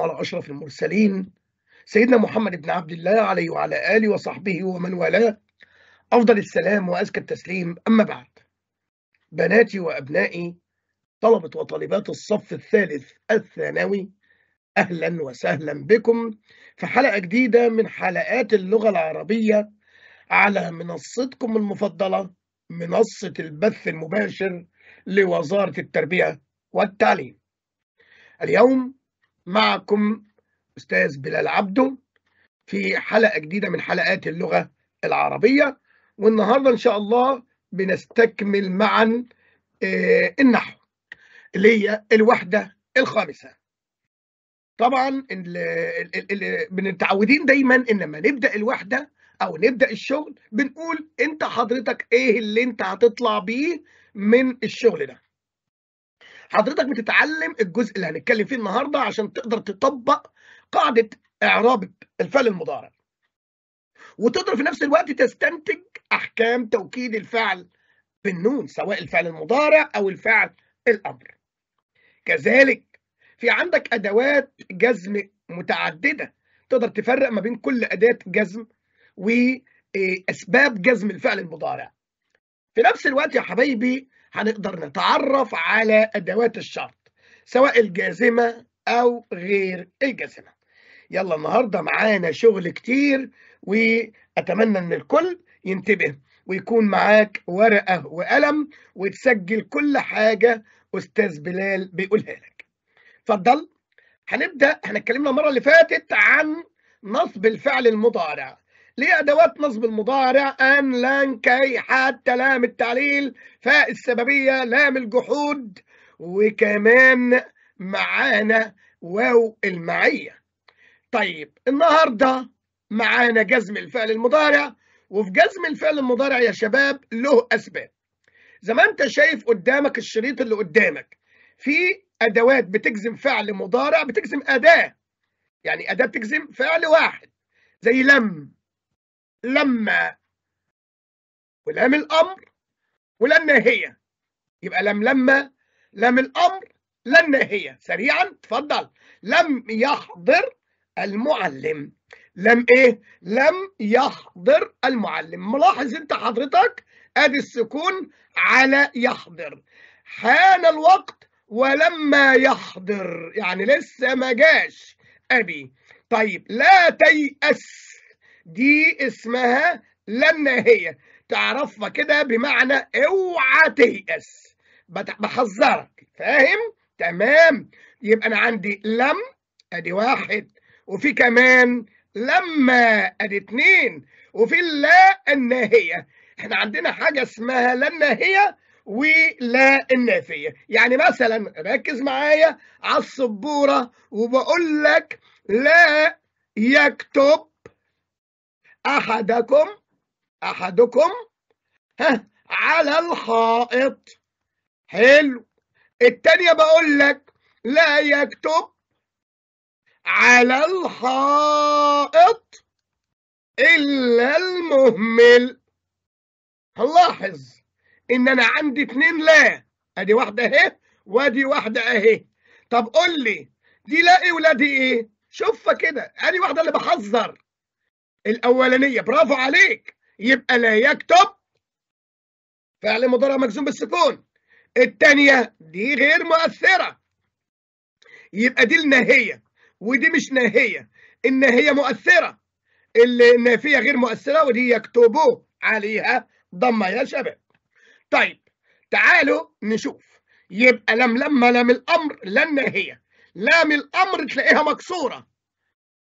على أشرف المرسلين سيدنا محمد بن عبد الله عليه وعلى آله وصحبه ومن والاه أفضل السلام وأزكى التسليم أما بعد بناتي وأبنائي طلبة وطالبات الصف الثالث الثانوي أهلا وسهلا بكم في حلقة جديدة من حلقات اللغة العربية على منصتكم المفضلة منصة البث المباشر لوزارة التربية والتعليم اليوم معكم أستاذ بلال عبده في حلقة جديدة من حلقات اللغة العربية والنهاردة إن شاء الله بنستكمل معا آه، النحو اللي هي الوحدة الخامسة طبعا متعودين دايما ان لما نبدا الوحده او نبدا الشغل بنقول انت حضرتك ايه اللي انت هتطلع بيه من الشغل ده حضرتك بتتعلم الجزء اللي هنتكلم فيه النهارده عشان تقدر تطبق قاعده اعراب الفعل المضارع وتقدر في نفس الوقت تستنتج احكام توكيد الفعل بالنون سواء الفعل المضارع او الفعل الامر كذلك في عندك ادوات جزم متعدده تقدر تفرق ما بين كل اداه جزم واسباب آه، جزم الفعل المضارع في نفس الوقت يا حبايبي هنقدر نتعرف على أدوات الشرط سواء الجازمة أو غير الجازمة يلا النهاردة معانا شغل كتير وأتمنى أن الكل ينتبه ويكون معاك ورقة وقلم وتسجل كل حاجة أستاذ بلال بيقولها لك اتفضل هنبدأ احنا اتكلمنا المرة اللي فاتت عن نصب الفعل المضارع لأدوات نصب المضارع أن لان كي حتى لام التعليل فاء السببية لام الجحود وكمان معانا واو المعية طيب النهاردة معانا جزم الفعل المضارع وفي جزم الفعل المضارع يا شباب له أسباب زي ما أنت شايف قدامك الشريط اللي قدامك في أدوات بتجزم فعل مضارع بتجزم أداة يعني أداة بتجزم فعل واحد زي لم لما ولام الأمر هي يبقى لم لما لم الأمر لا الناهية سريعا اتفضل لم يحضر المعلم لم ايه لم يحضر المعلم ملاحظ انت حضرتك ادي السكون على يحضر حان الوقت ولما يحضر يعني لسه ما جاش ابي طيب لا تيأس دي اسمها هي تعرفها كده بمعنى اوعى تيأس بحذرك فاهم تمام يبقى انا عندي لم ادي واحد وفي كمان لما ادي اتنين وفي اللا الناهية احنا عندنا حاجة اسمها لا الناهية ولا النافية يعني مثلا ركز معايا على السبورة وبقول لك لا يكتب أحدكم أحدكم ها على الحائط حلو التانية بقول لك لا يكتب على الحائط إلا المهمل هلاحظ إن أنا عندي اتنين لا أدي واحدة أهي وأدي واحدة أهي طب قول لي دي لا إيه ولا دي إيه؟ شوفها كده أدي واحدة اللي بحذر الاولانيه برافو عليك يبقى لا يكتب فعل مضارع مجزوم بالسكون الثانيه دي غير مؤثره يبقى دي الناهيه ودي مش ناهيه الناهيه مؤثره النافيه غير مؤثره ودي يكتبوا عليها ضمه يا شباب طيب تعالوا نشوف يبقى لم لما لم الامر لا الناهيه لام الامر تلاقيها مكسوره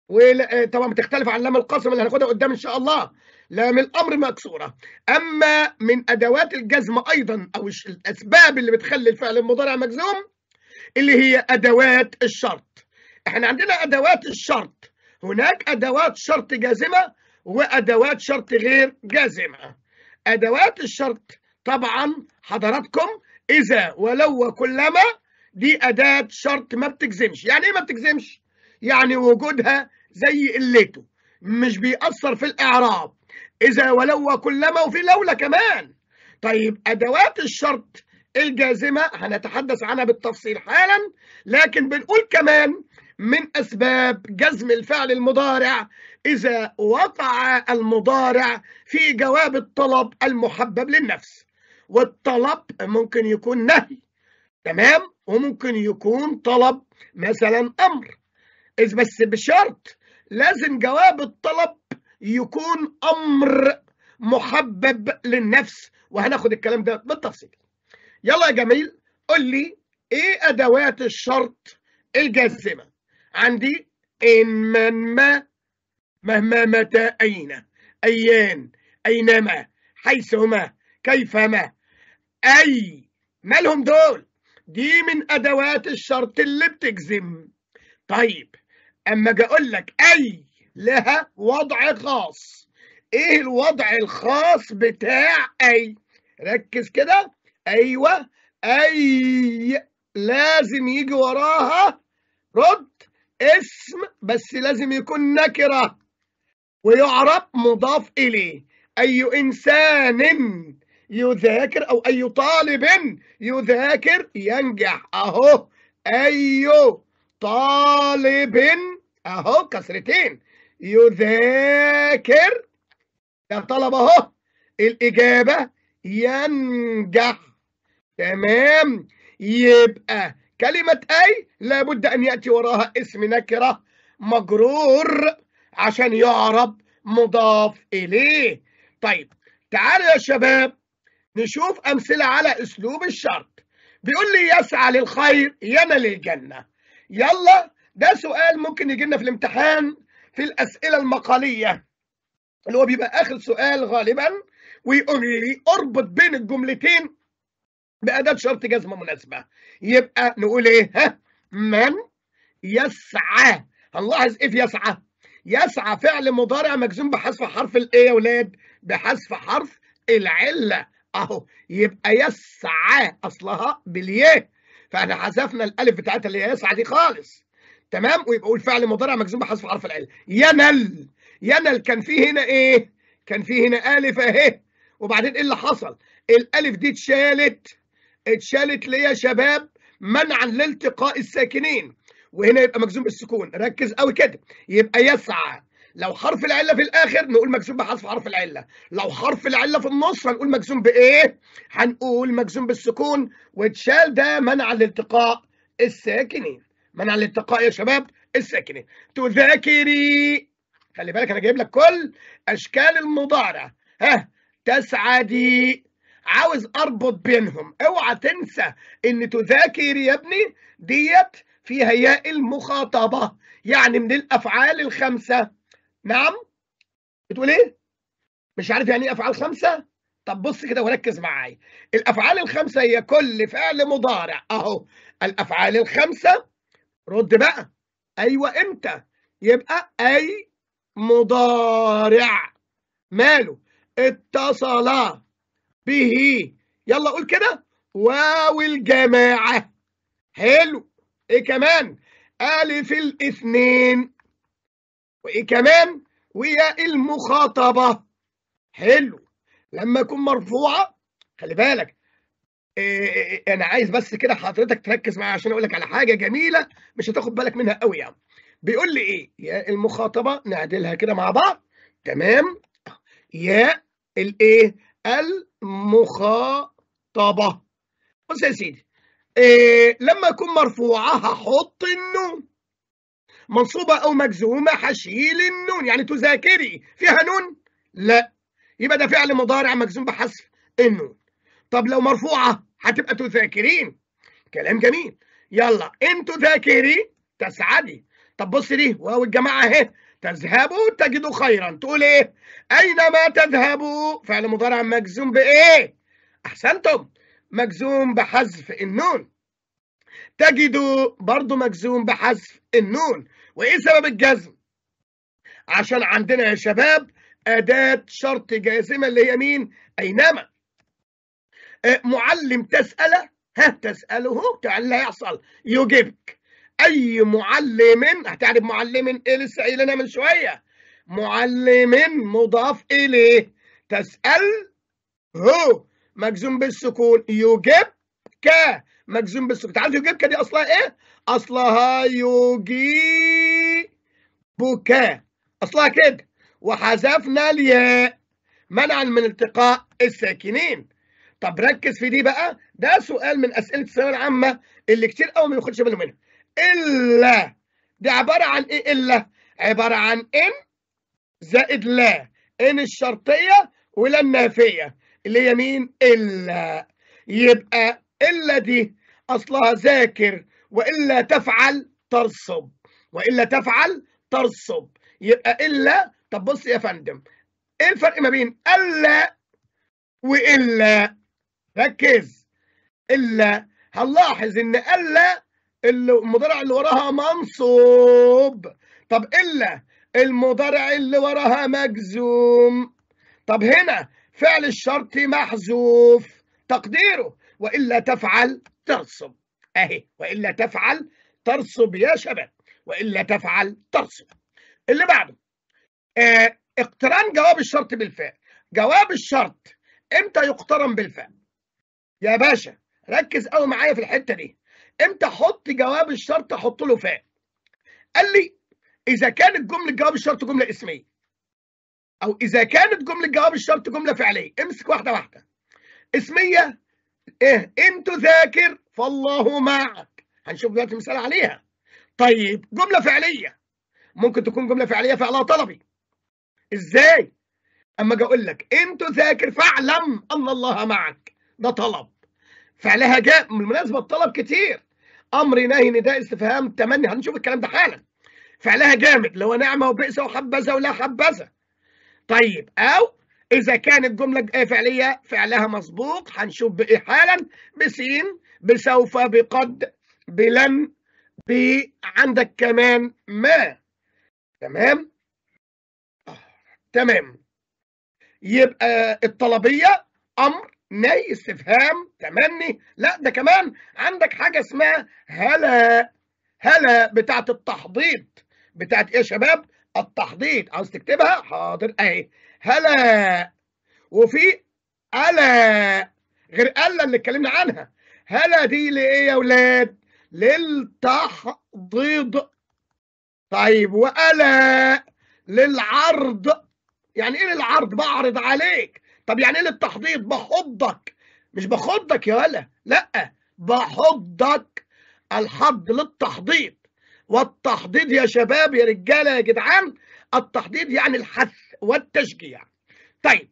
وطبعا آه، بتختلف عن لام القسم اللي هناخدها قدام ان شاء الله لام الامر مكسوره اما من ادوات الجزم ايضا او الاسباب اللي بتخلي الفعل المضارع مجزوم اللي هي ادوات الشرط احنا عندنا ادوات الشرط هناك ادوات شرط جازمه وادوات شرط غير جازمه ادوات الشرط طبعا حضراتكم اذا ولو وكلما دي اداه شرط ما بتجزمش يعني ايه ما بتجزمش يعني وجودها زي قلته مش بيأثر في الإعراب إذا ولو وكلما وفي لولا كمان طيب أدوات الشرط الجازمة هنتحدث عنها بالتفصيل حالا لكن بنقول كمان من أسباب جزم الفعل المضارع إذا وقع المضارع في جواب الطلب المحبب للنفس والطلب ممكن يكون نهي تمام وممكن يكون طلب مثلا أمر إذ بس بشرط لازم جواب الطلب يكون امر محبب للنفس وهناخد الكلام ده بالتفصيل يلا يا جميل قل لي ايه ادوات الشرط الجازمه عندي ان من ما مهما متى اين ايان اينما حيثما كيفما اي مالهم دول دي من ادوات الشرط اللي بتجزم طيب اما اجي اقول لك اي لها وضع خاص ايه الوضع الخاص بتاع اي ركز كده ايوه اي لازم يجي وراها رد اسم بس لازم يكون نكره ويعرب مضاف اليه اي انسان يذاكر او اي طالب يذاكر ينجح اهو اي طالب اهو كسرتين يذاكر يا طلب اهو الاجابه ينجح تمام يبقى كلمه اي لابد ان ياتي وراها اسم نكره مجرور عشان يعرب مضاف اليه طيب تعالوا يا شباب نشوف امثله على اسلوب الشرط بيقول لي يسعى للخير ينال الجنه يلا ده سؤال ممكن يجي لنا في الامتحان في الأسئلة المقالية اللي هو بيبقى آخر سؤال غالبا ويقول لي اربط بين الجملتين بأداة شرط جزمة مناسبة يبقى نقول إيه ها من يسعى هنلاحظ إيه في يسعى يسعى فعل مضارع مجزوم بحذف حرف الإيه يا ولاد بحذف حرف العلة أهو يبقى يسعى أصلها باليه فاحنا حذفنا الألف بتاعتها اللي هي يسعى دي خالص تمام ويبقى الفعل مضارع مجزوم بحذف حرف العله ينل ينل كان في هنا ايه كان في هنا الف اهي وبعدين ايه اللي حصل الالف دي اتشالت اتشالت ليا شباب منعا لالتقاء الساكنين وهنا يبقى مجزوم بالسكون ركز قوي كده يبقى يسعى لو حرف العله في الاخر نقول مجزوم بحذف حرف العله لو حرف العله في النص هنقول مجزوم بايه هنقول مجزوم بالسكون واتشال ده منع لالتقاء الساكنين منع الالتقاء يا شباب الساكنه تذاكري خلي بالك انا جايب لك كل اشكال المضارع ها تسعدي عاوز اربط بينهم اوعى تنسى ان تذاكري يا ابني ديت فيها ياء المخاطبه يعني من الافعال الخمسه نعم بتقول ايه مش عارف يعني ايه افعال خمسه طب بص كده وركز معايا الافعال الخمسه هي كل فعل مضارع اهو الافعال الخمسه رد بقى ايوه امتى يبقى اي مضارع ماله اتصل به يلا قول كده واو الجماعه حلو ايه كمان الف الاثنين وايه كمان وياء المخاطبه حلو لما اكون مرفوعه خلي بالك إيه، انا عايز بس كده حضرتك تركز معايا عشان اقول لك على حاجه جميله مش هتاخد بالك منها قوي يعني بيقول لي ايه يا المخاطبه نعدلها كده مع بعض تمام يا الايه المخاطبه بص يا سيدي إيه لما يكون مرفوعه هحط النون منصوبه او مجزومه هشيل النون يعني تذاكري فيها نون لا يبقى ده فعل مضارع مجزوم بحذف النون طب لو مرفوعه هتبقى تذاكرين كلام جميل يلا انتوا ذاكري تسعدي طب بص دي واو الجماعه اهي تذهبوا تجدوا خيرا تقول ايه اينما تذهبوا فعل مضارع مجزوم بايه احسنتم مجزوم بحذف النون تجدوا برضو مجزوم بحذف النون وايه سبب الجزم عشان عندنا يا شباب اداه شرط جازمه اللي هي مين اينما إيه، معلم تسأله ها تسأله تعال لا يحصل يجيبك أي معلم هتعرف معلم إيه لسه لنا من شوية معلم مضاف إليه تسأل هو مجزوم بالسكون يجبك مجزوم بالسكون تعرف يجبك دي أصلها إيه؟ أصلها يجيبك أصلها كده وحذفنا الياء منعا من التقاء الساكنين طب ركز في دي بقى ده سؤال من اسئله الثانويه العامه اللي كتير قوي ما بياخدش باله منها الا دي عباره عن ايه الا عباره عن ان زائد لا ان الشرطيه ولا النافيه اللي هي مين الا يبقى الا دي اصلها ذاكر والا تفعل ترصب والا تفعل ترصب يبقى الا طب بص يا فندم ايه الفرق ما بين الا والا ركز إلا هنلاحظ إن إلا المضارع اللي وراها منصوب طب إلا المضارع اللي وراها مجزوم طب هنا فعل الشرط محذوف تقديره وإلا تفعل ترسب أهي وإلا تفعل ترسب يا شباب وإلا تفعل ترسب اللي بعده اه اقتران جواب الشرط بالفعل جواب الشرط امتى يقترن بالفعل يا باشا ركز قوي معايا في الحته دي امتى احط جواب الشرط احط له فاء قال لي اذا كانت جمله جواب الشرط جمله اسميه او اذا كانت جمله جواب الشرط جمله فعليه امسك واحده واحده اسميه ايه ان تذاكر فالله معك هنشوف دلوقتي مثال عليها طيب جمله فعليه ممكن تكون جمله فعليه فعلها طلبي ازاي اما اجي اقول لك ان تذاكر فاعلم ان الله معك ده طلب فعلها جاء بالمناسبه الطلب كتير امر نهي نداء استفهام تمني هنشوف الكلام ده حالا فعلها جامد لو نعمه وبئس وحبذا ولا حبذا طيب او اذا كانت جمله آه، فعليه فعلها مسبوق هنشوف بايه حالا بسين بسوف بقد بلن ب عندك كمان ما تمام آه، تمام يبقى الطلبيه امر ناي استفهام تمني لا ده كمان عندك حاجة اسمها هلا هلا بتاعت التحضيض بتاعت ايه يا شباب التحضيض عاوز تكتبها حاضر اهي هلا وفي ألا غير ألا اللي اتكلمنا عنها هلا دي لإيه يا ولاد للتحضيض طيب وألا للعرض يعني إيه للعرض بعرض عليك طب يعني ايه للتحضيض بحضك مش بخضك يا ولا لا بحضك الحض للتحضيض والتحضيض يا شباب يا رجاله يا جدعان التحضيض يعني الحث والتشجيع طيب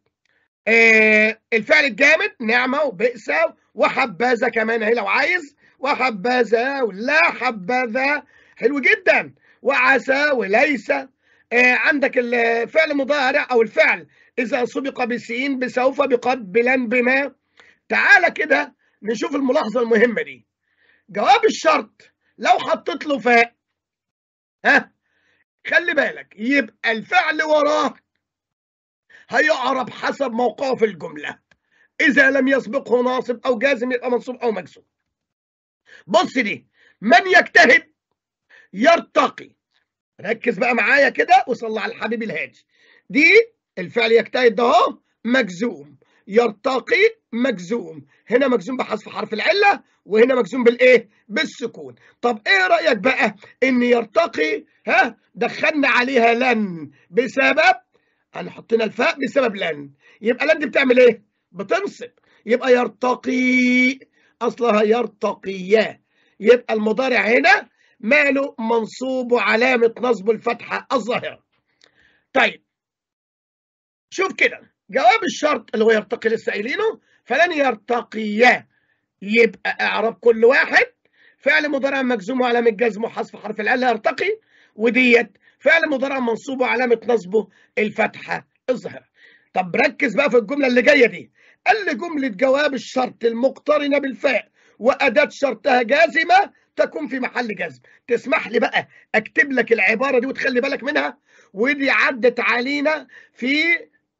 آه الفعل الجامد نعمه وبئس وحبذا كمان اهي لو عايز وحبذا ولا حبذا حلو جدا وعسى وليس آه عندك الفعل المضارع او الفعل إذا سبق بسين بسوف بقد بلن بما تعالى كده نشوف الملاحظة المهمة دي جواب الشرط لو حطيت له فاء ها خلي بالك يبقى الفعل وراه هيعرب حسب موقعه في الجملة إذا لم يسبقه ناصب أو جازم يبقى منصوب أو مجزوم بص دي من يجتهد يرتقي ركز بقى معايا كده وصلى على الحبيب الهادي دي الفعل يجتهد ده اهو مجزوم يرتقي مجزوم هنا مجزوم بحذف حرف العله وهنا مجزوم بالايه بالسكون طب ايه رايك بقى ان يرتقي ها دخلنا عليها لن بسبب انا حطينا الفاء بسبب لن يبقى لن دي بتعمل ايه بتنصب يبقى يرتقي اصلها يرتقيا يبقى المضارع هنا ماله منصوب وعلامه نصبه الفتحه الظاهره طيب شوف كده جواب الشرط اللي هو يرتقي لسه قايلينه فلن يرتقي يبقى اعرب كل واحد فعل مضارع مجزوم وعلامه جزمه حذف حرف العله يرتقي وديت فعل مضارع منصوب وعلامه نصبه الفتحه الظاهره طب ركز بقى في الجمله اللي جايه دي قال لي جمله جواب الشرط المقترنه بالفاء واداه شرطها جازمه تكون في محل جزم تسمح لي بقى اكتب لك العباره دي وتخلي بالك منها ودي عدت علينا في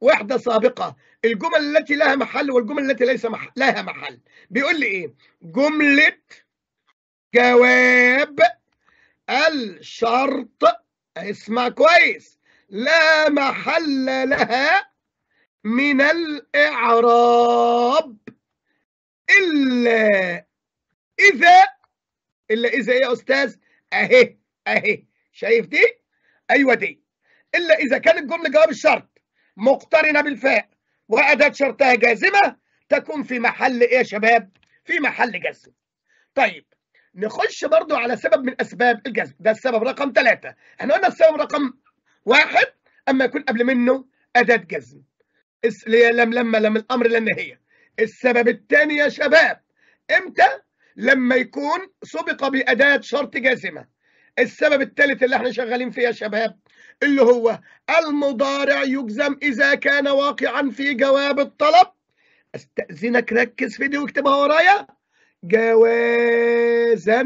وحده سابقه الجمل التي لها محل والجمل التي ليس مح... لها محل بيقول لي ايه جمله جواب الشرط اسمع كويس لا محل لها من الاعراب الا اذا الا اذا يا استاذ اهي اهي شايف دي ايوه دي الا اذا كانت جمله جواب الشرط مقترنة بالفاء وأداة شرطها جازمة تكون في محل إيه يا شباب؟ في محل جزم طيب نخش برضو على سبب من أسباب الجزم ده السبب رقم ثلاثة احنا قلنا السبب رقم واحد أما يكون قبل منه أداة جزم لم لما لم الأمر لا النهاية السبب الثاني يا شباب إمتى؟ لما يكون سبق بأداة شرط جازمة السبب الثالث اللي احنا شغالين فيه يا شباب اللي هو المضارع يجزم إذا كان واقعا في جواب الطلب أستأذنك ركز في دي واكتبها ورايا جوازا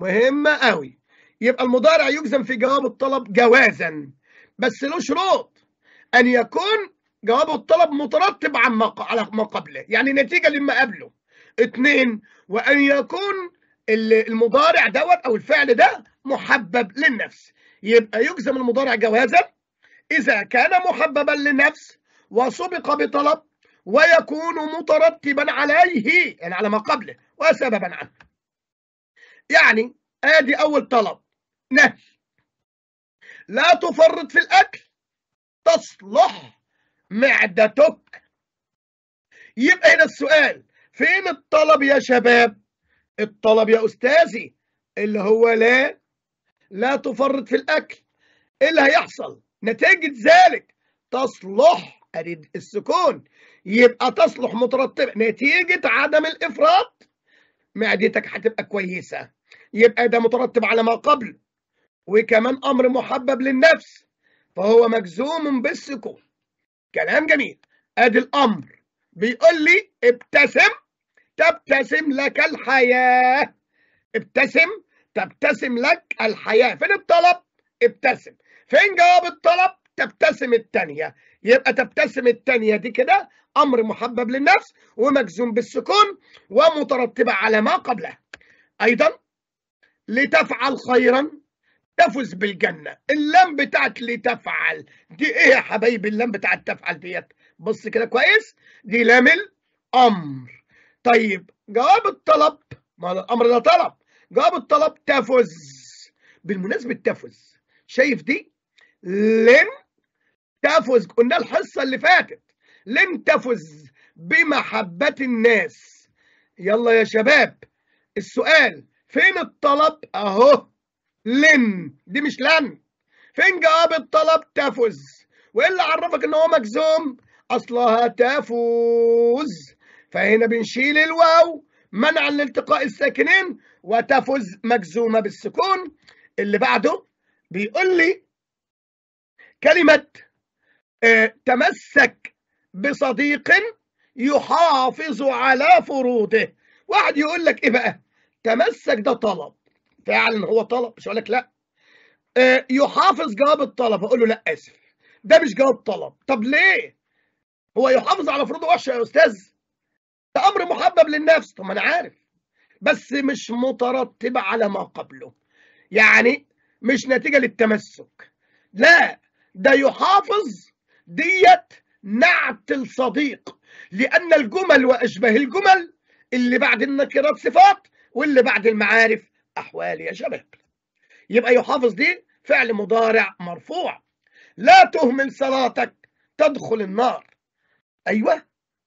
مهمة قوي يبقى المضارع يجزم في جواب الطلب جوازا بس له شروط أن يكون جواب الطلب مترتب عن ما على ما قبله يعني نتيجة لما قبله اثنين وأن يكون المضارع دوت او الفعل ده محبب للنفس يبقى يجزم المضارع جوازا اذا كان محببا للنفس وسبق بطلب ويكون مترتبا عليه يعني على ما قبله وسببا عنه يعني ادي اول طلب نهي لا تفرط في الاكل تصلح معدتك يبقى هنا السؤال فين الطلب يا شباب الطلب يا أستاذي اللي هو لا لا تفرط في الأكل إيه اللي هيحصل نتيجة ذلك تصلح أريد السكون يبقى تصلح مترتبة نتيجة عدم الإفراط معدتك هتبقى كويسة يبقى ده مترتب على ما قبل وكمان أمر محبب للنفس فهو مجزوم بالسكون كلام جميل ادي الامر بيقول لي ابتسم تبتسم لك الحياة ابتسم تبتسم لك الحياة فين الطلب ابتسم فين جواب الطلب تبتسم التانية يبقى تبتسم التانية دي كده أمر محبب للنفس ومجزوم بالسكون ومترتبة على ما قبله أيضا لتفعل خيرا تفز بالجنة اللام بتاعت لتفعل دي إيه يا حبايبي اللام بتاعت تفعل ديت بص كده كويس دي لام الأمر طيب جواب الطلب ما الامر ده طلب جواب الطلب تفز بالمناسبه تفز شايف دي لم تفز قلنا الحصه اللي فاتت لم تفز بمحبه الناس يلا يا شباب السؤال فين الطلب اهو لن دي مش لن فين جواب الطلب تفز وايه اللي عرفك ان هو مجزوم اصلها تفوز فهنا بنشيل الواو منعا لالتقاء الساكنين وتفز مجزومة بالسكون اللي بعده بيقول لي كلمة آه، تمسك بصديق يحافظ على فروضه واحد يقول لك ايه بقى تمسك ده طلب فعلا هو طلب مش هقول لك لا آه، يحافظ جواب الطلب اقول له لا اسف ده مش جواب طلب طب ليه هو يحافظ على فروضه وحشه يا استاذ ده امر محبب للنفس طب ما انا عارف بس مش مترتبه على ما قبله يعني مش نتيجه للتمسك لا ده يحافظ ديت نعت الصديق لان الجمل واشباه الجمل اللي بعد النكرات صفات واللي بعد المعارف احوال يا شباب يبقى يحافظ دي فعل مضارع مرفوع لا تهمل صلاتك تدخل النار ايوه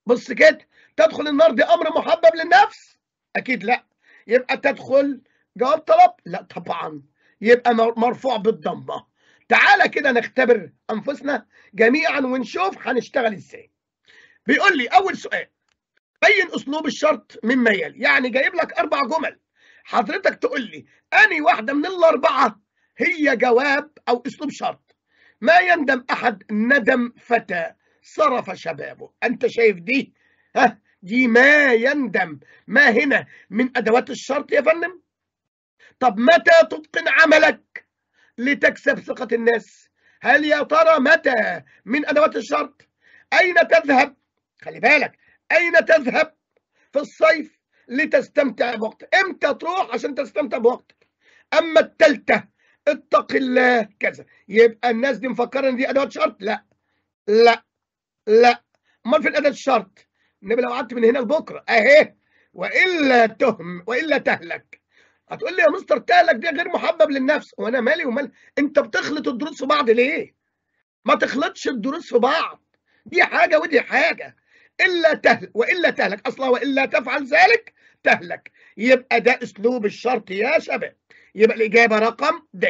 بص كده تدخل النار دي امر محبب للنفس اكيد لا يبقى تدخل جواب طلب لا طبعا يبقى مرفوع بالضمه تعالى كده نختبر انفسنا جميعا ونشوف هنشتغل ازاي بيقول لي اول سؤال بين اسلوب الشرط مما يلي يعني جايب لك اربع جمل حضرتك تقول لي اني واحده من الاربعه هي جواب او اسلوب شرط ما يندم احد ندم فتى صرف شبابه انت شايف دي ها دي ما يندم ما هنا من أدوات الشرط يا فندم طب متى تتقن عملك لتكسب ثقة الناس هل يا ترى متى من أدوات الشرط أين تذهب خلي بالك أين تذهب في الصيف لتستمتع بوقتك امتى تروح عشان تستمتع بوقتك أما التالتة اتق الله كذا يبقى الناس دي مفكرة إن دي أدوات شرط لا لا لا امال في الأداة الشرط النبي لو قعدت من هنا لبكره اهي والا تهم والا تهلك هتقول لي يا مستر تهلك دي غير محبب للنفس وانا مالي ومال انت بتخلط الدروس في بعض ليه ما تخلطش الدروس في بعض دي حاجه ودي حاجه الا تهلك والا تهلك اصلا والا تفعل ذلك تهلك يبقى ده اسلوب الشرط يا شباب يبقى الاجابه رقم د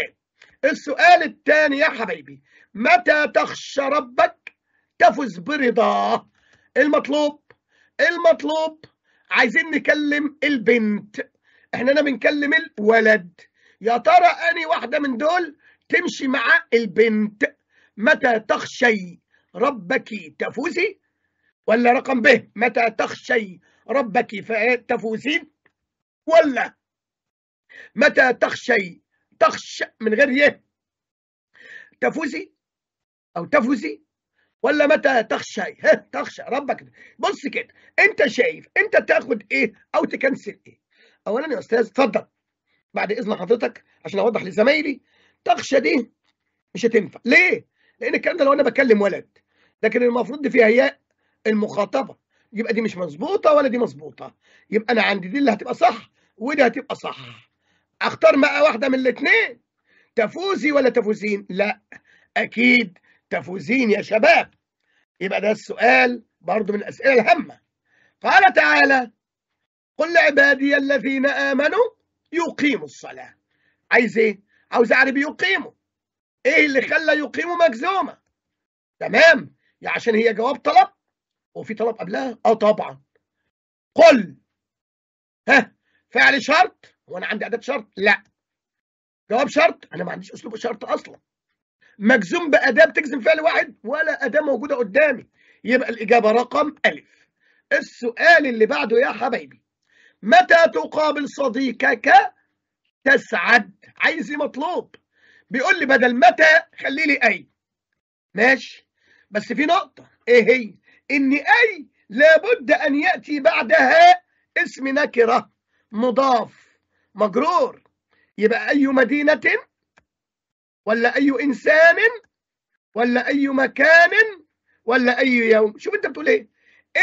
السؤال الثاني يا حبايبي متى تخشى ربك تفز برضاه المطلوب المطلوب عايزين نكلم البنت احنا بنكلم الولد يا ترى اني واحدة من دول تمشي مع البنت متى تخشي ربك تفوزي ولا رقم ب متى تخشي ربك فتفوزين ولا متى تخشي تخش من غير ايه تفوزي او تفوزي ولا متى تخشى ها تخشى ربك بص كده انت شايف انت تاخد ايه او تكنسل ايه اولا يا استاذ اتفضل بعد اذن حضرتك عشان اوضح لزمايلي تخشى دي مش هتنفع ليه لان الكلام ده لو انا بكلم ولد لكن المفروض دي فيها ياء المخاطبه يبقى دي مش مظبوطه ولا دي مظبوطه يبقى انا عندي دي اللي هتبقى صح ودي هتبقى صح اختار بقى واحده من الاثنين تفوزي ولا تفوزين لا اكيد تفوزين يا شباب يبقى ده السؤال برضه من الأسئلة الهامة قال تعالى قل لعبادي الذين آمنوا يقيموا الصلاة عايز إيه؟ عاوز أعرف يقيموا إيه اللي خلى يقيموا مجزومة تمام يعني عشان هي جواب طلب وفي طلب قبلها اه طبعا قل ها فعل شرط هو انا عندي اداه شرط لا جواب شرط انا ما عنديش اسلوب شرط اصلا مجزوم بأداة بتجزم فعل واحد ولا أداة موجودة قدامي يبقى الإجابة رقم ألف السؤال اللي بعده يا حبايبي متى تقابل صديقك تسعد عايز ايه مطلوب بيقول لي بدل متى خلي لي أي ماشي بس في نقطة إيه هي إن أي لابد أن يأتي بعدها اسم نكرة مضاف مجرور يبقى أي مدينة ولا أي إنسان ولا أي مكان ولا أي يوم شوف أنت بتقول إيه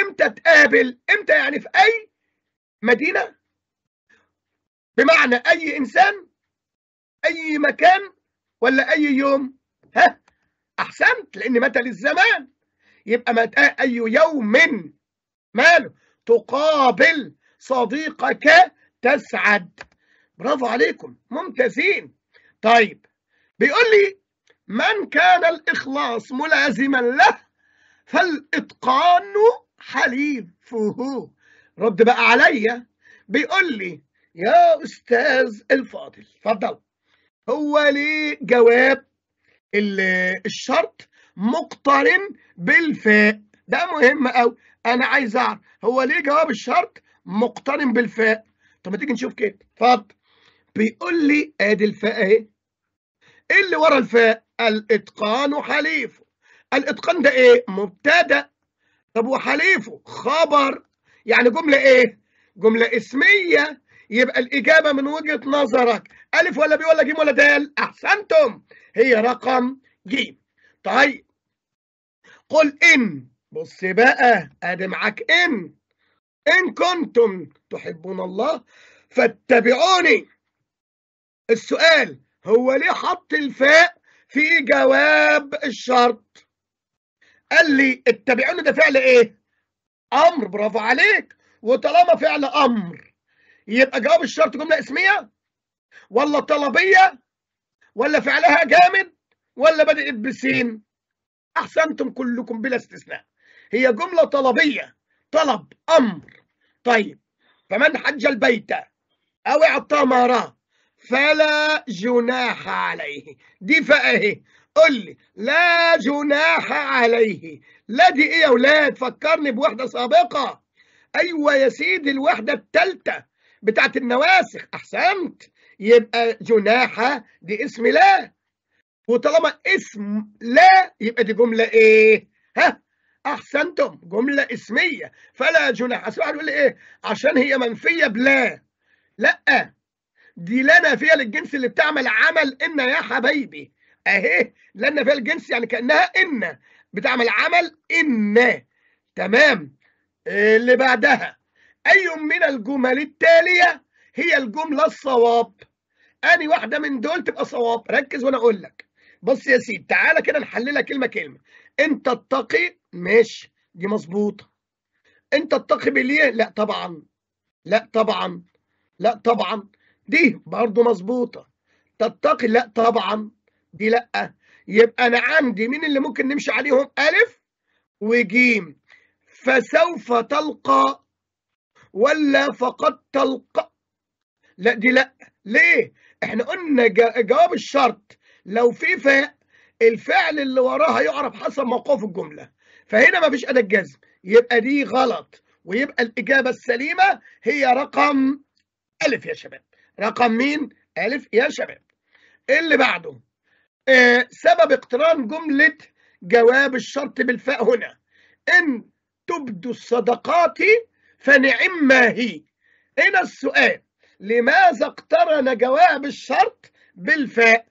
إمتى تقابل إمتى يعني في أي مدينة بمعنى أي إنسان أي مكان ولا أي يوم ها أحسنت لأن مثل الزمان يبقى متى أي يوم ماله تقابل صديقك تسعد برافو عليكم ممتازين طيب بيقول لي من كان الإخلاص ملازما له فالإتقان حليفه رد بقى عليا بيقول لي يا أستاذ الفاضل اتفضل هو ليه جواب الشرط مقترن بالفاء ده مهم قوي انا عايز اعرف هو ليه جواب الشرط مقترن بالفاء طب ما تيجي نشوف كده اتفضل بيقول لي ادي الفاء اهي ايه اللي ورا الفاء الاتقان حليفه الاتقان ده ايه مبتدا طب وحليفه خبر يعني جمله ايه جمله اسميه يبقى الاجابه من وجهه نظرك الف ولا ب ولا ج ولا د احسنتم هي رقم ج طيب قل ان بص بقى ادي معاك ان ان كنتم تحبون الله فاتبعوني السؤال هو ليه حط الفاء في جواب الشرط قال لي اتبعوني ده فعل ايه امر برافو عليك وطالما فعل امر يبقى جواب الشرط جمله اسميه ولا طلبيه ولا فعلها جامد ولا بدات بسين احسنتم كلكم بلا استثناء هي جمله طلبيه طلب امر طيب فمن حج البيت او اعتمر فلا جناح عليه دي فقه قل لي لا جناح عليه لا دي ايه يا اولاد فكرني بوحده سابقه ايوه يا سيدي الوحده الثالثه بتاعت النواسخ احسنت يبقى جناح دي اسم لا وطالما اسم لا يبقى دي جمله ايه ها احسنتم جمله اسميه فلا جناح اسمعوا يقول ايه عشان هي منفيه بلا لا دي لا نافيه للجنس اللي بتعمل عمل ان يا حبايبي اهي لا نافيه للجنس يعني كانها ان بتعمل عمل ان تمام اللي بعدها اي من الجمل التاليه هي الجمله الصواب اني واحده من دول تبقى صواب ركز وانا اقول لك بص يا سيدي تعالى كده نحللها كلمه كلمه انت اتقي ماشي دي مظبوطه انت اتقي باليه لا طبعا لا طبعا لا طبعا دي برضه مظبوطه تتقي لا طبعا دي لا يبقى انا عندي مين اللي ممكن نمشي عليهم الف وجيم فسوف تلقى ولا فقد تلقى لا دي لا ليه احنا قلنا جواب الشرط لو في فاء الفعل اللي وراها يعرف حسب موقف الجمله فهنا مفيش اداه جزم يبقى دي غلط ويبقى الاجابه السليمه هي رقم الف يا شباب رقم مين؟ ألف يا شباب اللي بعده آه سبب اقتران جملة جواب الشرط بالفاء هنا إن تبدو الصدقات فنعم ما هي هنا السؤال لماذا اقترن جواب الشرط بالفاء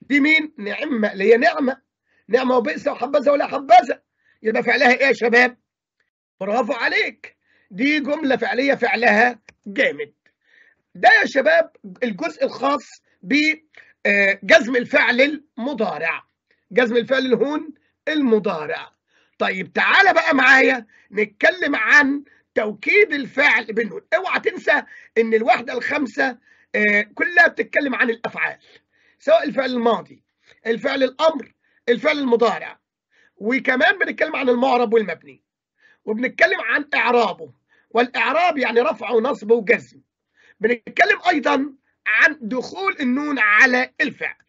دي مين نعمة اللي هي نعمة نعمة وبئس وحبذا ولا حبذا يبقى فعلها ايه يا شباب برافو عليك دي جملة فعلية فعلها جامد ده يا شباب الجزء الخاص بجزم آه، الفعل المضارع جزم الفعل الهون المضارع طيب تعالى بقى معايا نتكلم عن توكيد الفعل بالنون اوعى تنسى ان الوحده الخامسه آه، كلها بتتكلم عن الافعال سواء الفعل الماضي الفعل الامر الفعل المضارع وكمان بنتكلم عن المعرب والمبني وبنتكلم عن اعرابه والاعراب يعني رفع ونصب وجزم بنتكلم ايضا عن دخول النون على الفعل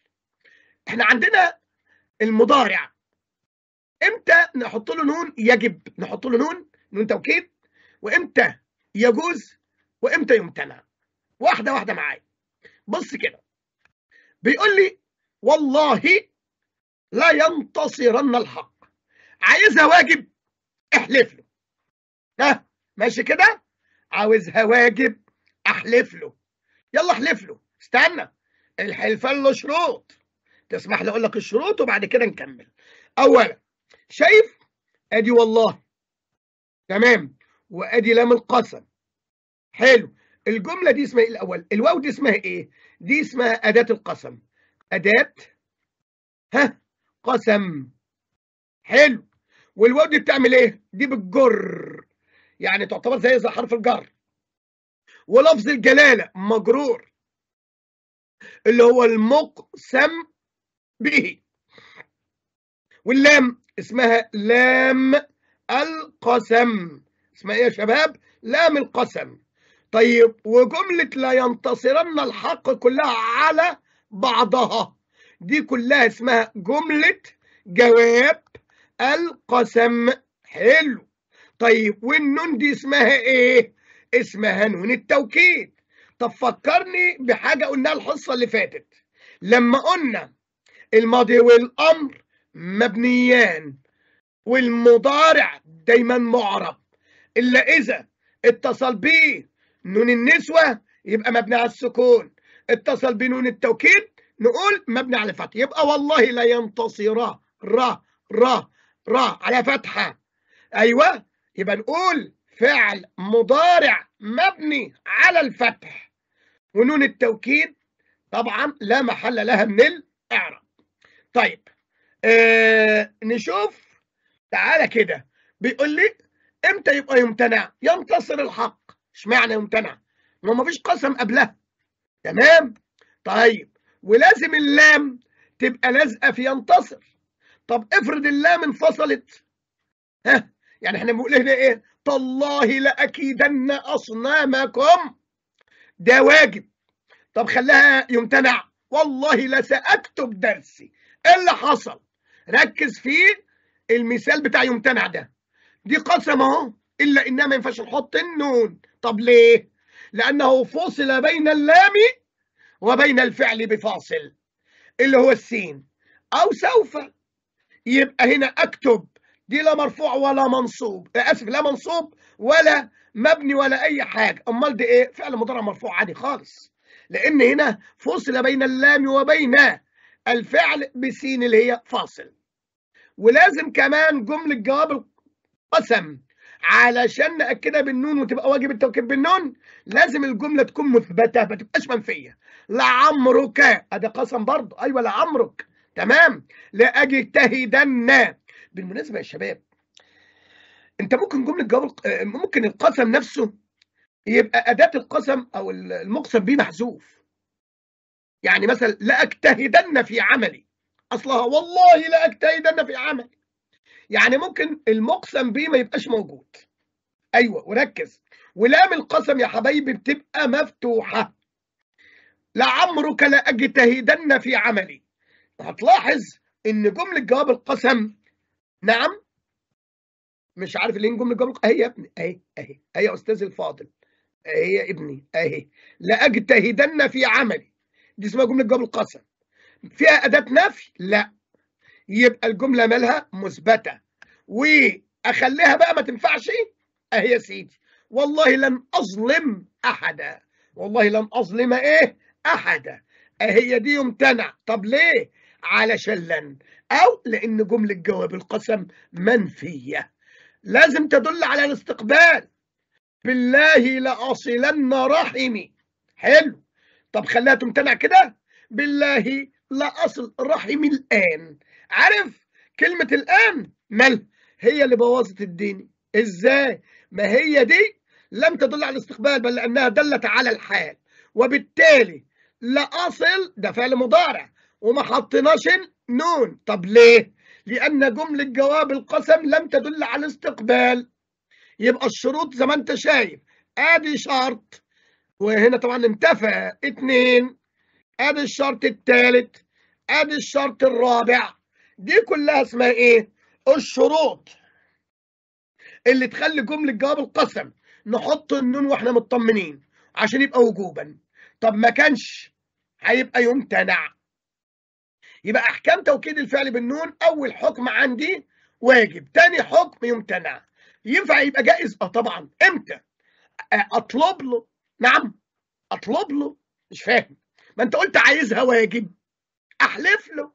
احنا عندنا المضارع امتى نحط له نون يجب نحط له نون نون توكيد وامتى يجوز وامتى يمتنع واحده واحده معايا بص كده بيقول لي والله لا ينتصرن الحق عايزها واجب احلف له ها ماشي كده عاوزها واجب احلف له يلا احلف له استنى الحلفان له شروط تسمح لي اقول لك الشروط وبعد كده نكمل اولا شايف ادي والله تمام وادي لام القسم حلو الجمله دي اسمها ايه الاول الواو دي اسمها ايه دي اسمها اداه القسم اداه ها قسم حلو والواو دي بتعمل ايه دي بتجر يعني تعتبر زي زي حرف الجر ولفظ الجلالة مجرور اللي هو المقسم به واللام اسمها لام القسم اسمها ايه يا شباب لام القسم طيب وجملة لا ينتصرن الحق كلها على بعضها دي كلها اسمها جملة جواب القسم حلو طيب والنون دي اسمها ايه اسمها نون التوكيد طب فكرني بحاجة قلناها الحصة اللي فاتت لما قلنا الماضي والأمر مبنيان والمضارع دايما معرب إلا إذا اتصل به نون النسوة يبقى مبني على السكون اتصل بنون التوكيد نقول مبني على الفتح يبقى والله لا ينتصر را را را على فتحة أيوة يبقى نقول فعل مضارع مبني على الفتح ونون التوكيد طبعا لا محل لها من الاعراب طيب آه نشوف تعالى كده بيقول لي امتى يبقى يمتنع ينتصر الحق اشمعنى يمتنع ما مفيش قسم قبلها تمام طيب ولازم اللام تبقى لازقه في ينتصر طب افرض اللام انفصلت ها يعني احنا بنقول هنا ايه تالله لاكيدن اصنامكم ده واجب طب خلاها يمتنع والله لساكتب درسي ايه اللي حصل ركز في المثال بتاع يمتنع ده دي قسم اهو الا انها ما ينفعش نحط النون طب ليه لانه فصل بين اللام وبين الفعل بفاصل اللي هو السين او سوف يبقى هنا اكتب دي لا مرفوع ولا منصوب إيه، اسف لا منصوب ولا مبني ولا اي حاجه امال دي ايه فعل مضارع مرفوع عادي خالص لان هنا فصل بين اللام وبين الفعل بسين اللي هي فاصل ولازم كمان جمله جواب القسم علشان ناكدها بالنون وتبقى واجب التوكيد بالنون لازم الجمله تكون مثبته ما تبقاش منفيه لعمرك ادي قسم برضه ايوه لعمرك تمام لاجتهدن بالمناسبه يا شباب انت ممكن جمله جواب آه، ممكن القسم نفسه يبقى اداه القسم او المقسم به محذوف يعني مثلا لاجتهدن في عملي اصلها والله لاجتهدن في عملي يعني ممكن المقسم به ما يبقاش موجود ايوه وركز ولام القسم يا حبايبي بتبقى مفتوحه لعمرك لاجتهدن في عملي هتلاحظ ان جمله جواب القسم نعم مش عارف ليه جمله جمله اهي يا ابني اهي اهي اهي يا استاذي الفاضل اهي يا ابني اهي لاجتهدن في عملي دي اسمها جمله جواب القسم فيها اداه نفي لا يبقى الجمله مالها مثبته واخليها بقى ما تنفعش اهي يا سيدي والله لن اظلم احدا والله لن اظلم ايه احدا اهي دي يمتنع طب ليه علشان لن أو لأن جملة جواب القسم منفية لازم تدل على الاستقبال بالله لأصلن رحمي حلو طب خليها تمتنع كده بالله لأصل رحمي الآن عارف كلمة الآن مال هي اللي بوظت الدين إزاي ما هي دي لم تدل على الاستقبال بل لأنها دلت على الحال وبالتالي لأصل ده فعل مضارع وما حطيناش نون طب ليه لان جمله جواب القسم لم تدل على الاستقبال يبقى الشروط زي ما انت شايف ادي شرط وهنا طبعا انتفى اتنين ادي الشرط الثالث ادي الشرط الرابع دي كلها اسمها ايه الشروط اللي تخلي جمله جواب القسم نحط النون واحنا مطمنين عشان يبقى وجوبا طب ما كانش هيبقى يمتنع يبقى احكام توكيد الفعل بالنون اول حكم عندي واجب تاني حكم يمتنع ينفع يبقى جائز اه طبعا امتى اطلب له نعم اطلب له مش فاهم ما انت قلت عايزها واجب احلف له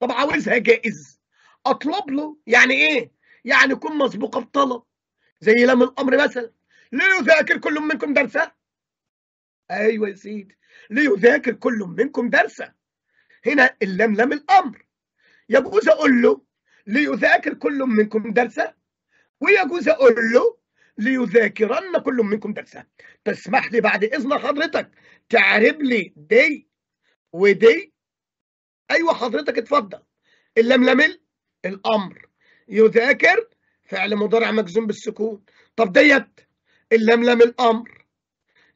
طب عاوزها جائز اطلب له يعني ايه يعني كن مسبوقه بطلب زي لم الامر مثلا ليذاكر كل منكم درسه ايوه يا سيدي ليذاكر كل منكم درسه هنا اللملم الأمر يجوز أقول له ليذاكر كل منكم درسه ويجوز أقول له ليذاكرن كل منكم درسه تسمح لي بعد إذن حضرتك تعرب لي دي ودي أيوة حضرتك اتفضل اللملم الأمر يذاكر فعل مضارع مجزوم بالسكون طب ديت اللملم الأمر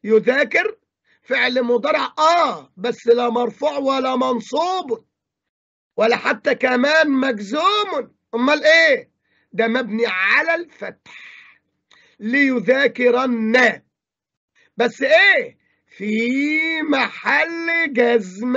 يذاكر فعل مضارع آه بس لا مرفوع ولا منصوب ولا حتى كمان مجزوم أمال إيه ده مبني على الفتح ليذاكرن بس إيه في محل جزم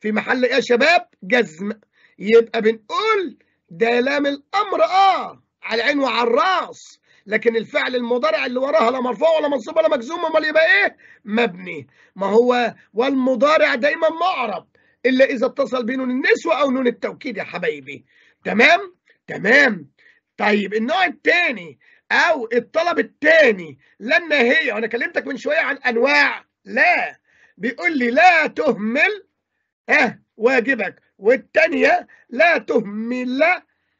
في محل إيه يا شباب جزم يبقى بنقول ده لام الأمر آه على العين وعلى الراس لكن الفعل المضارع اللي وراها لا مرفوع ولا منصوب ولا مجزوم امال يبقى ايه مبني ما هو والمضارع دايما معرب الا اذا اتصل بنون النسوه او نون التوكيد يا حبايبي تمام تمام طيب النوع الثاني او الطلب الثاني لما هي وانا كلمتك من شويه عن انواع لا بيقول لي لا تهمل اه واجبك والثانيه لا تهمل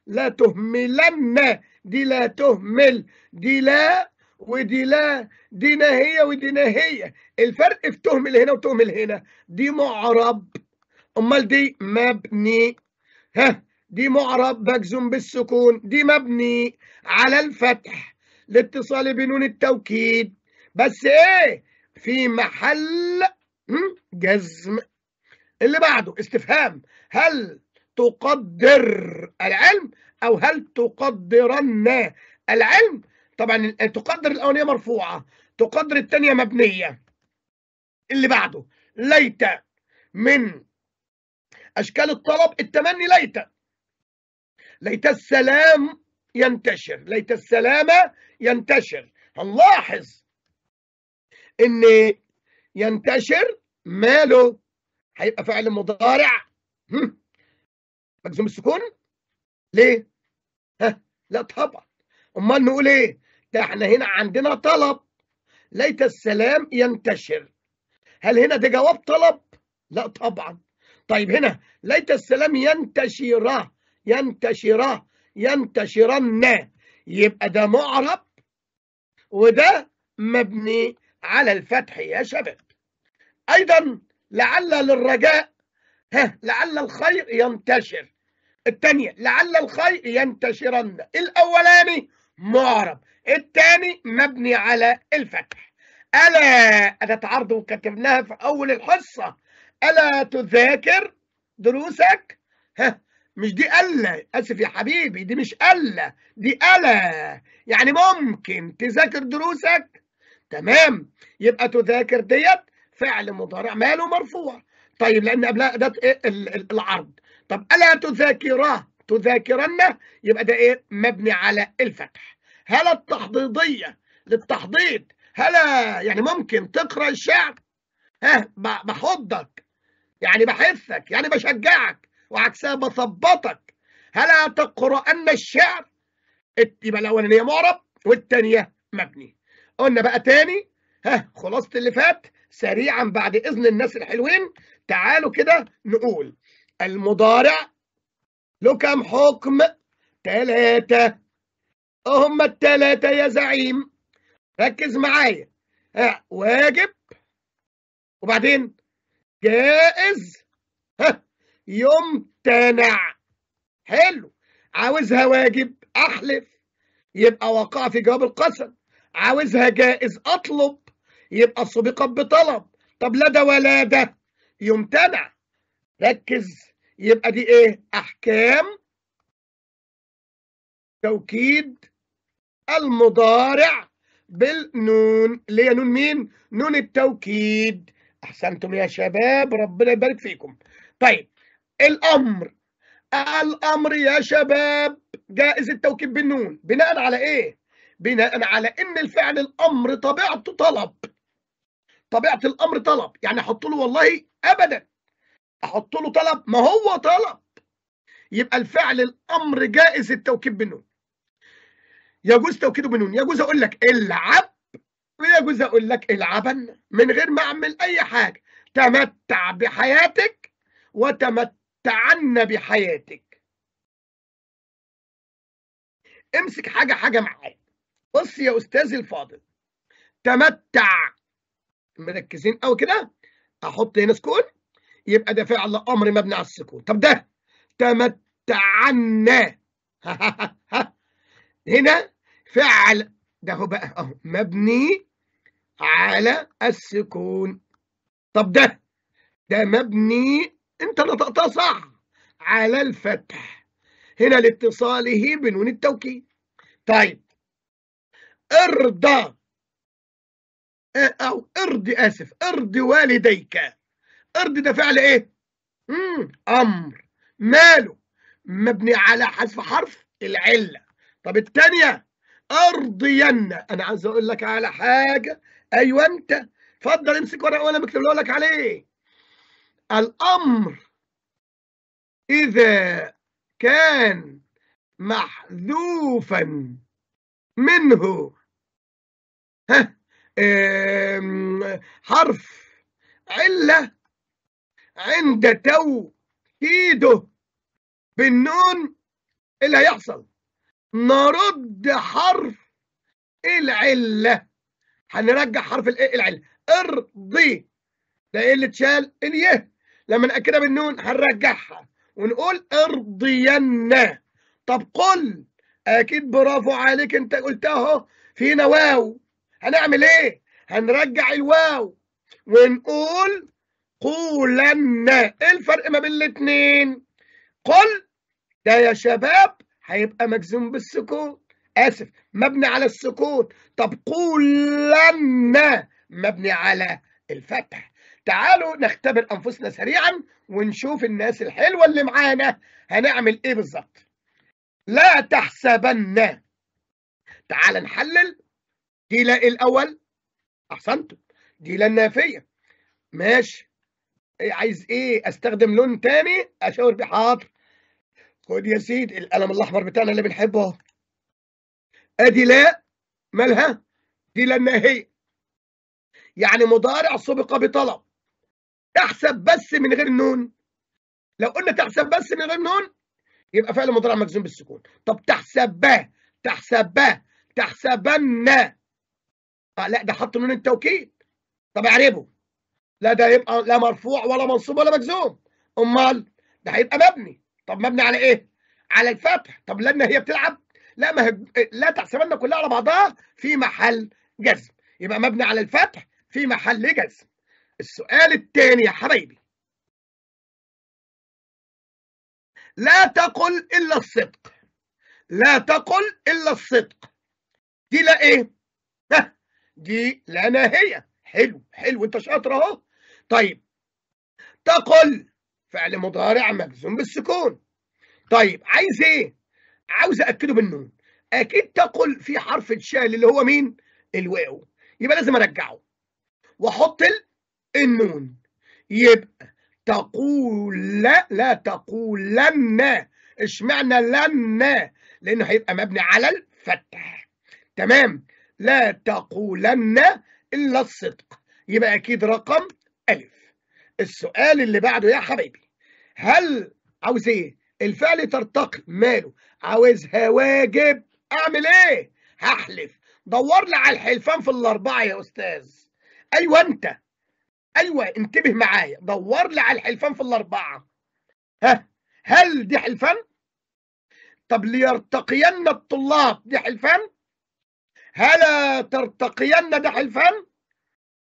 لا تهملن دي لا تهمل دي لا ودي لا دي ناهية ودي ناهية الفرق في تهمل هنا وتهمل هنا دي معرب أمال دي مبني ها دي معرب مجزوم بالسكون دي مبني على الفتح الاتصال بنون التوكيد بس ايه في محل جزم اللي بعده استفهام هل تقدر العلم أو هل تقدرن العلم طبعا تقدر الأولانية مرفوعة تقدر الثانية مبنية اللي بعده ليت من أشكال الطلب التمني ليت ليت السلام ينتشر ليت السلام ينتشر هنلاحظ ان ينتشر ماله هيبقى فعل مضارع مجزوم السكون ليه ها لا طبعا امال نقول ايه ده احنا هنا عندنا طلب ليت السلام ينتشر هل هنا ده جواب طلب لا طبعا طيب هنا ليت السلام ينتشر ينتشر ينتشرن يبقى ده معرب وده مبني على الفتح يا شباب ايضا لعل للرجاء ها لعل الخير ينتشر الثانية لعل الخير ينتشرن الأولاني معرب الثاني مبني على الفتح ألا هتتعرض وكتبناها في أول الحصة ألا تذاكر دروسك ها مش دي ألا أسف يا حبيبي دي مش ألا دي ألا يعني ممكن تذاكر دروسك تمام يبقى تذاكر ديت فعل مضارع ماله مرفوع طيب لأن قبلها ده العرض طب ألا تذاكرا تذاكرنه يبقى ده إيه مبني على الفتح هل التحضيضية للتحضيض هل يعني ممكن تقرأ الشعر ها بحضك يعني بحثك يعني بشجعك وعكسها بثبطك هلا تقرأن الشعر يبقى الأولانية معرب والثانية مبني قلنا بقى تاني ها خلاصة اللي فات سريعا بعد إذن الناس الحلوين تعالوا كده نقول المضارع له كام حكم تلاتة هم التلاتة يا زعيم ركز معايا ها واجب وبعدين جائز ها يمتنع حلو عاوزها واجب احلف يبقى وقع في جواب القسم عاوزها جائز اطلب يبقى سبقت بطلب طب لا ده ولا ده يمتنع ركز يبقى دي ايه احكام توكيد المضارع بالنون اللي هي نون مين نون التوكيد احسنتم يا شباب ربنا يبارك فيكم طيب الامر الامر يا شباب جائز التوكيد بالنون بناء على ايه بناء على ان الفعل الامر طبيعته طلب طبيعه الامر طلب يعني حط له والله ابدا احط له طلب ما هو طلب يبقى الفعل الامر جائز التوكيد بالنون يجوز توكيده بالنون يجوز اقول لك العب ويجوز اقول لك العبا من غير ما اعمل اي حاجه تمتع بحياتك وتمتعن بحياتك امسك حاجه حاجه معايا بص يا استاذي الفاضل تمتع مركزين قوي كده احط هنا سكون يبقى ده فعل امر مبني على السكون طب ده تمتعنا هنا فعل ده هو بقى اهو مبني على السكون طب ده ده مبني انت نطقتها صح على الفتح هنا لاتصاله بنون التوكيد طيب ارضى او ارضي اسف ارضي والديك ارض ده فعل ايه مم. امر ماله مبني على حذف حرف العله طب الثانيه ارضينا انا عايز اقول لك على حاجه ايوه انت اتفضل امسك ورقه وانا بكتب لك عليه الامر اذا كان محذوفا منه ها حرف عله عند توكيده بالنون اللي هيحصل نرد حرف العلة هنرجع حرف الايه العلة ارضي ده ايه اللي اتشال اليه لما نأكدها بالنون هنرجعها ونقول ارضينا طب قل اكيد برافو عليك انت قلتها اهو فينا واو هنعمل ايه هنرجع الواو ونقول قولن ايه الفرق ما بين الاثنين قل ده يا شباب هيبقى مجزوم بالسكون اسف مبني على السكون طب قولن مبني على الفتح تعالوا نختبر انفسنا سريعا ونشوف الناس الحلوه اللي معانا هنعمل ايه بالظبط لا تحسبن تعال نحلل دي لا الاول احسنتم دي لا النافيه ماشي إيه، عايز ايه استخدم لون تاني اشاور بيه حاضر خد يا سيدي القلم الاحمر بتاعنا اللي بنحبه ادي لا مالها دي لا هي يعني مضارع سبق بطلب تحسب بس من غير نون لو قلنا تحسب بس من غير نون يبقى فعل مضارع مجزوم بالسكون طب تحسب تحسب با تحسبن آه لا ده حط نون التوكيد طب اعربه لا ده يبقى لا مرفوع ولا منصوب ولا مجزوم امال ده هيبقى مبني طب مبني على ايه على الفتح طب لان هي بتلعب لا ما هي لا تحسبن كلها على بعضها في محل جزم يبقى مبني على الفتح في محل جزم السؤال الثاني يا حبايبي لا تقل الا الصدق لا تقل الا الصدق دي لا ايه ها دي لا ناهيه حلو حلو انت شاطر اهو طيب تقل فعل مضارع مجزوم بالسكون طيب عايز ايه عاوز اكده بالنون اكيد تقل في حرف الشال اللي هو مين الواو يبقى لازم ارجعه واحط النون يبقى تقول لا لا تقولن اشمعنى لما لانه هيبقى مبني على الفتح تمام لا تقولن الا الصدق يبقى اكيد رقم ألف السؤال اللي بعده يا حبيبي هل عاوز ايه الفعل ترتقي ماله عاوزها واجب اعمل ايه هحلف دور لي على الحلفان في الاربعه يا استاذ ايوه انت ايوه انتبه معايا دور لي على الحلفان في الاربعه ها هل دي حلفان طب ليرتقين الطلاب دي حلفان هلا ترتقين ده حلفان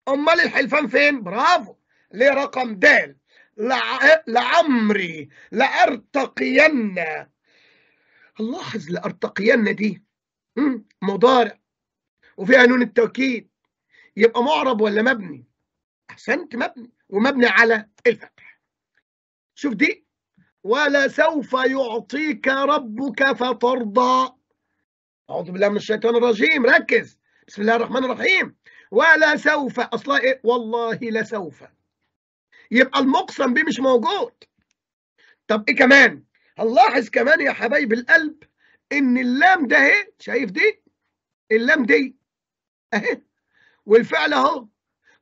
امال الحلفان فين برافو لرقم د لعمري لأرتقين لاحظ لأرتقين دي مضارع وفيها نون التوكيد يبقى معرب ولا مبني أحسنت مبني ومبني على الفتح شوف دي ولسوف يعطيك ربك فترضى أعوذ بالله من الشيطان الرجيم ركز بسم الله الرحمن الرحيم ولسوف أصلا إيه والله لسوف يبقى المقسم به مش موجود طب ايه كمان هنلاحظ كمان يا حبايب القلب ان اللام ده اهي شايف دي اللام دي اهي والفعل اهو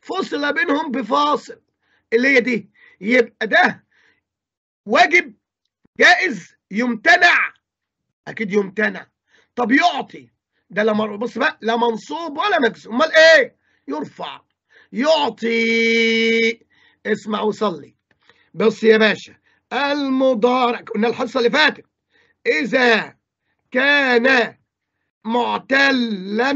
فصل بينهم بفاصل اللي هي دي يبقى ده واجب جائز يمتنع اكيد يمتنع طب يعطي ده لا بص بقى لا منصوب ولا مجزوم امال ايه يرفع يعطي اسمع وصلي بص يا باشا المضارع قلنا الحصه اللي فاتت اذا كان معتلا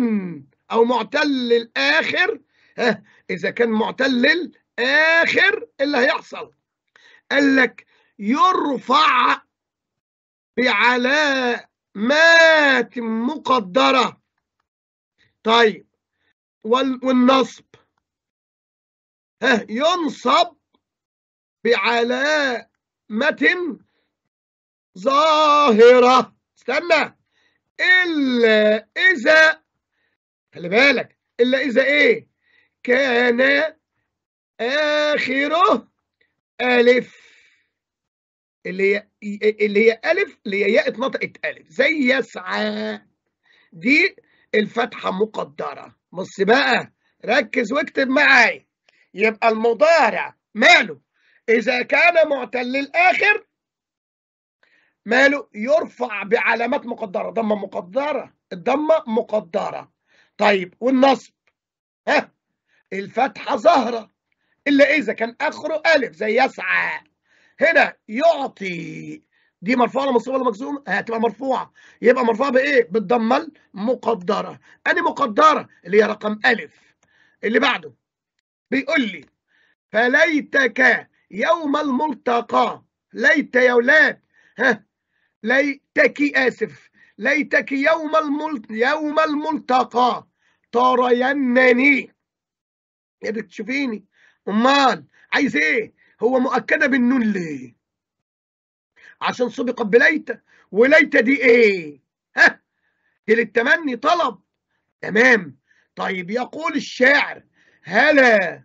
او معتل الاخر ها اذا كان معتل الاخر اللي هيحصل قال لك يرفع بعلامات مقدره طيب والنصب ينصب بعلامة ظاهرة استنى إلا إذا خلي بالك إلا إذا إيه كان آخره ألف اللي هي اللي هي ألف اللي هي ياء اتنطقت ألف زي يسعى دي الفتحة مقدرة بص بقى ركز واكتب معايا يبقى المضارع ماله إذا كان معتل الآخر ماله يرفع بعلامات مقدرة ضمة مقدرة الضمة مقدرة طيب والنصب ها الفتحة ظاهرة إلا إذا كان آخره ألف زي يسعى هنا يعطي دي مرفوعة ولا منصوبة ولا مجزومة؟ هتبقى مرفوعة يبقى مرفوعة بإيه؟ بالضمة المقدرة أني مقدرة اللي هي رقم ألف اللي بعده بيقول لي فليتك يوم الملتقى ليت يا ولاد ها ليتك اسف ليتك يوم الملت يوم الملتقى ترينني يا تشوفيني امال عايز ايه هو مؤكده بالنون ليه عشان سبق بليت وليت دي ايه ها دي للتمني طلب تمام طيب يقول الشاعر هلا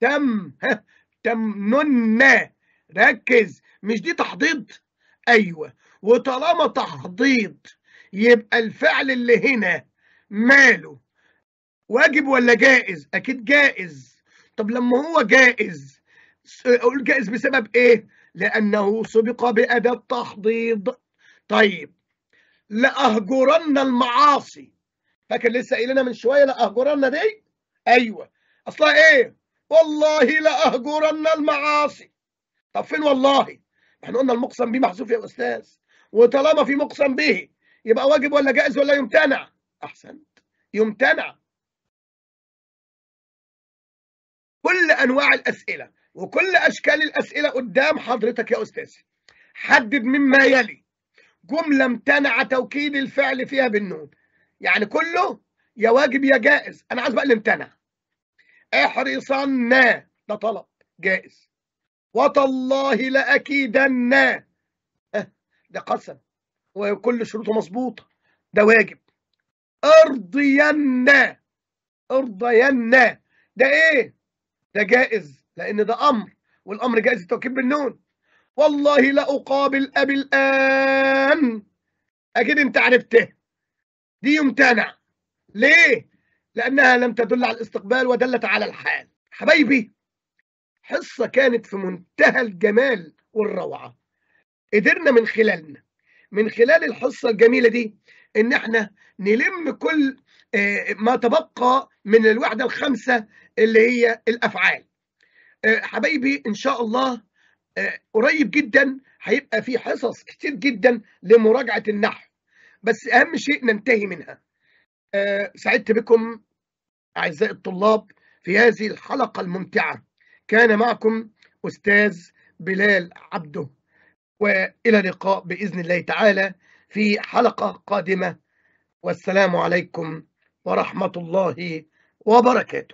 تم تمنن ركز مش دي تحضيض ايوه وطالما تحضيض يبقى الفعل اللي هنا ماله واجب ولا جائز اكيد جائز طب لما هو جائز اقول جائز بسبب ايه لانه سبق باداه تحضيض طيب لاهجرن المعاصي فاكر لسه قايلنا من شويه لاهجرن دي ايوه اصلها ايه والله لاهجرن المعاصي طب فين والله احنا قلنا المقسم به محذوف يا استاذ وطالما في مقسم به يبقى واجب ولا جائز ولا يمتنع احسنت يمتنع كل انواع الاسئله وكل اشكال الاسئله قدام حضرتك يا استاذي حدد مما يلي جمله امتنع توكيد الفعل فيها بالنون يعني كله يا واجب يا جائز انا عايز بقى اللي امتنع احرصن ده طلب جائز وتالله لأكيدن أه، ده قسم وكل شروطه مظبوطة ده واجب ارضين ارضين ده ايه ده جائز لان ده امر والامر جائز التوكيد بالنون والله لأقابل أبي الآن أكيد أنت عرفته دي يمتنع ليه؟ لأنها لم تدل على الاستقبال ودلت على الحال حبايبي حصة كانت في منتهى الجمال والروعة قدرنا من خلالنا من خلال الحصة الجميلة دي إن إحنا نلم كل آه، ما تبقى من الوحدة الخامسة اللي هي الأفعال آه، حبايبي إن شاء الله آه، قريب جدا هيبقى في حصص كتير جدا لمراجعة النحو بس أهم شيء ننتهي منها سعدت بكم أعزائي الطلاب في هذه الحلقة الممتعة كان معكم أستاذ بلال عبده وإلى اللقاء بإذن الله تعالى في حلقة قادمة والسلام عليكم ورحمة الله وبركاته